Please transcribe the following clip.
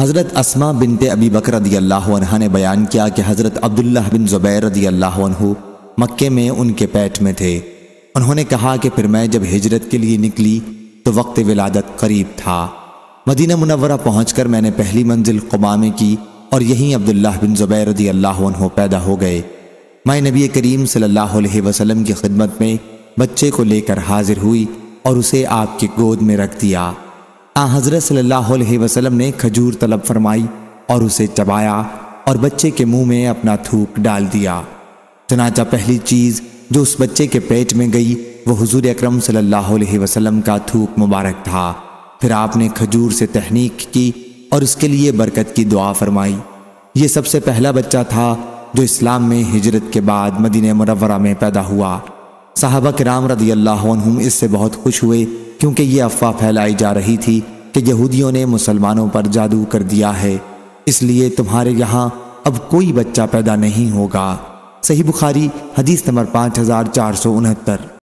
हज़रत असमा बिनते अबी बकर ने बयान किया कि हज़रत अब्दुल्ला बिन ज़ुबैर रदी अल्लाह मक्के में उनके पैठ में थे उन्होंने कहा कि फिर मैं जब हिजरत के लिए निकली तो वक्त विलादत करीब था मदीना मुनवरा पहुँच कर मैंने पहली मंजिल कुमा में की और यहीं अब्दुल्ला बिन ज़ुबैर रदी अल्लाह पैदा हो गए मैं नबी करीम सल्ला वसलम की खिदमत में बच्चे को लेकर हाजिर हुई और उसे आपकी गोद में रख दिया आ हज़रत सल्लल्लाहु अलैहि वसल्लम ने खजूर तलब फरमाई और उसे चबाया और बच्चे के मुंह में अपना थूक डाल दिया चनाचा पहली चीज़ जो उस बच्चे के पेट में गई वह हुजूर अकरम सल्लल्लाहु अलैहि वसल्लम का थूक मुबारक था फिर आपने खजूर से तहनीक की और उसके लिए बरकत की दुआ फरमाई ये सबसे पहला बच्चा था जो इस्लाम में हिजरत के बाद मदीन मरवरा में पैदा हुआ साहबा राम रदी अल्लाह इससे बहुत खुश हुए क्योंकि ये अफवाह फैलाई जा रही थी कि यहूदियों ने मुसलमानों पर जादू कर दिया है इसलिए तुम्हारे यहाँ अब कोई बच्चा पैदा नहीं होगा सही बुखारी हदीस नंबर पाँच हज़ार चार सौ उनहत्तर